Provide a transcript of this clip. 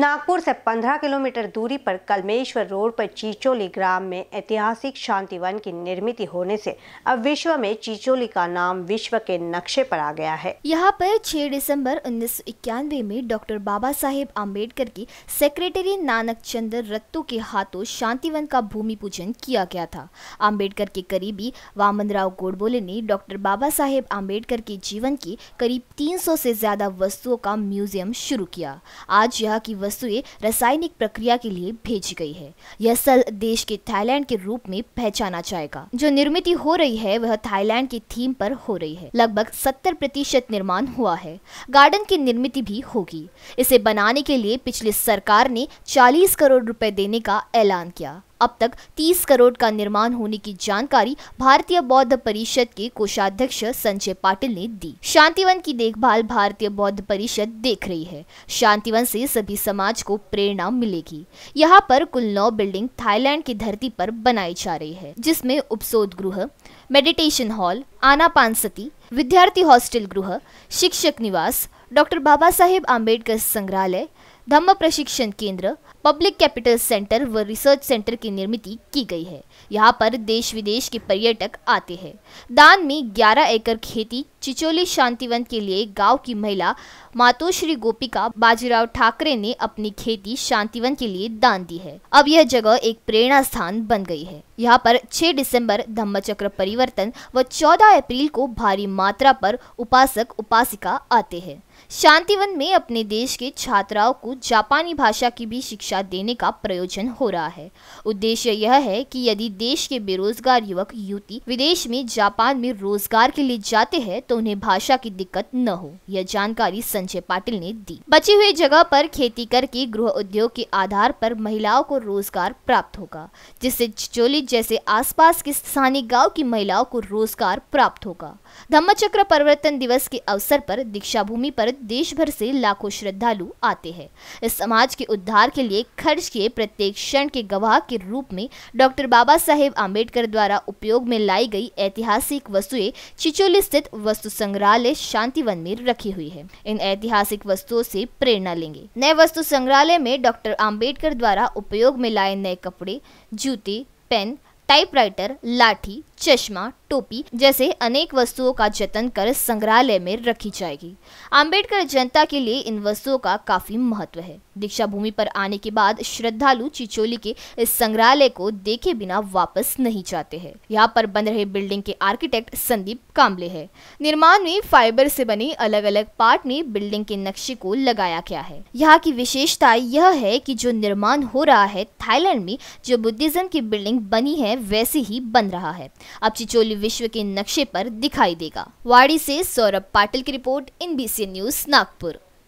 नागपुर से 15 किलोमीटर दूरी पर कलमेश्वर रोड पर चिचोली ग्राम में ऐतिहासिक शांति वन की निर्मित होने से अब विश्व में चिचोली का नाम विश्व के नक्शे पर आ गया है यहाँ पर 6 दिसंबर उन्नीस में डॉक्टर बाबा साहेब आम्बेडकर की सेक्रेटरी नानक चंद्र रत्तू के हाथों शांतिवन का भूमि पूजन किया गया था आम्बेडकर के करीबी वामन राव गोडबोले ने डॉक्टर बाबा साहेब आम्बेडकर के जीवन की करीब तीन से ज्यादा वस्तुओं का म्यूजियम शुरू किया आज यहाँ की वस्तुएं रासायनिक प्रक्रिया के लिए भेजी गई है यह सल देश के थाईलैंड के रूप में पहचाना जाएगा जो निर्मित हो रही है वह थाईलैंड की थीम पर हो रही है लगभग सत्तर प्रतिशत निर्माण हुआ है गार्डन की निर्मित भी होगी इसे बनाने के लिए पिछली सरकार ने चालीस करोड़ रूपए देने का ऐलान किया अब तक 30 करोड़ का निर्माण होने की जानकारी भारतीय बौद्ध परिषद के कोषाध्यक्ष संजय पाटिल ने दी शांतिवन की देखभाल भारतीय बौद्ध परिषद देख रही है शांतिवन से सभी समाज को प्रेरणा मिलेगी यहाँ पर कुल नौ बिल्डिंग थाईलैंड की धरती पर बनाई जा रही है जिसमे उपसोध गृह मेडिटेशन हॉल आनापान सती विद्यार्थी हॉस्टल गृह शिक्षक निवास डॉक्टर बाबा साहेब आम्बेडकर संग्रहालय धम्म प्रशिक्षण केंद्र पब्लिक कैपिटल सेंटर व रिसर्च सेंटर की निर्मित की गई है यहाँ पर देश विदेश के पर्यटक आते हैं दान में 11 एकड़ खेती चिचोली शांतिवन के लिए गांव की महिला मातोश्री गोपिका बाजीराव ठाकरे ने अपनी खेती शांतिवन के लिए दान दी है अब यह जगह एक प्रेरणा स्थान बन गई है यहाँ पर 6 दिसंबर धम्मचक्र परिवर्तन व 14 अप्रैल को भारी मात्रा पर उपासक उपासिका आते हैं शांतिवन में अपने देश के छात्राओं को जापानी भाषा की भी शिक्षा शिक्षा देने का प्रयोजन हो रहा है उद्देश्य यह है कि यदि देश के बेरोजगार युवक युवती विदेश में जापान में रोजगार के लिए जाते हैं तो उन्हें भाषा की दिक्कत न हो यह जानकारी संजय पाटिल ने दी बची हुई जगह पर खेती करके गृह उद्योग के आधार पर महिलाओं को रोजगार प्राप्त होगा जिससे चिचोली जैसे आसपास के स्थानीय गांव की महिलाओं को रोजगार प्राप्त होगा धम्मचक्र परिवर्तन दिवस के अवसर पर दीक्षा भूमि पर देश भर से लाखों श्रद्धालु आते हैं इस समाज के उद्धार के लिए लिए खर्च किए प्रत्येक क्षण के गवाह के रूप में डॉक्टर बाबा साहेब आम्बेडकर द्वारा उपयोग में लाई गई ऐतिहासिक वस्तुएं चिचोली स्थित वस्तु संग्रहालय शांतिवन में रखी हुई है इन ऐतिहासिक वस्तुओं से प्रेरणा लेंगे नए वस्तु संग्रहालय में डॉक्टर आम्बेडकर द्वारा उपयोग में लाए नए कपड़े जूते पेन टाइपराइटर लाठी चश्मा टोपी जैसे अनेक वस्तुओं का जतन कर संग्रहालय में रखी जाएगी आंबेडकर जनता के लिए इन वस्तुओं का काफी महत्व है दीक्षा भूमि पर आने के बाद श्रद्धालु चिचोली के इस संग्रहालय को देखे बिना वापस नहीं जाते हैं यहाँ पर बन रहे बिल्डिंग के आर्किटेक्ट संदीप कामले है निर्माण में फाइबर से बने अलग अलग पार्ट में बिल्डिंग के नक्शे को लगाया गया है यहाँ की विशेषता यह है की जो निर्माण हो रहा है थाईलैंड में जो बुद्धिज्म की बिल्डिंग बनी है वैसे ही बन रहा है अब चिचोली विश्व के नक्शे पर दिखाई देगा वाड़ी से सौरभ पाटिल की रिपोर्ट इन न्यूज नागपुर